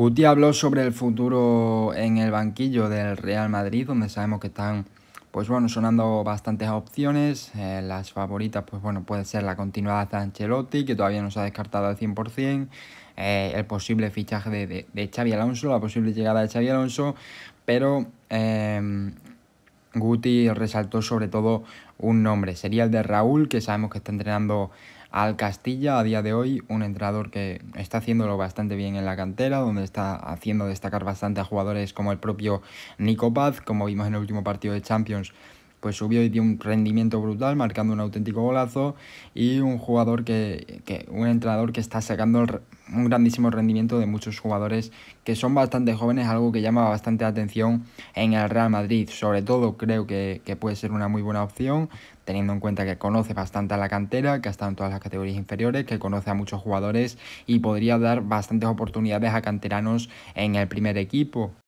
Guti habló sobre el futuro en el banquillo del Real Madrid, donde sabemos que están, pues bueno, sonando bastantes opciones. Eh, las favoritas, pues bueno, puede ser la continuada de Ancelotti, que todavía no se ha descartado al 100%, eh, el posible fichaje de, Xavi Alonso, la posible llegada de Xavi Alonso, pero em, Guti resaltó sobre todo un nombre, sería el de Raúl, que sabemos que está entrenando al Castilla a día de hoy, un entrenador que está haciéndolo bastante bien en la cantera, donde está haciendo destacar bastante a jugadores como el propio Nico Paz, como vimos en el último partido de Champions pues subió y dio un rendimiento brutal, marcando un auténtico golazo y un jugador que, un entrenador que está sacando un grandísimo rendimiento de muchos jugadores que son bastante jóvenes, algo que llama bastante la atención en el Real Madrid. Sobre todo creo que, que puede ser una muy buena opción, teniendo en cuenta que conoce bastante a la cantera, que ha estado en todas las categorías inferiores, que conoce a muchos jugadores y podría dar bastantes oportunidades a canteranos en el primer equipo.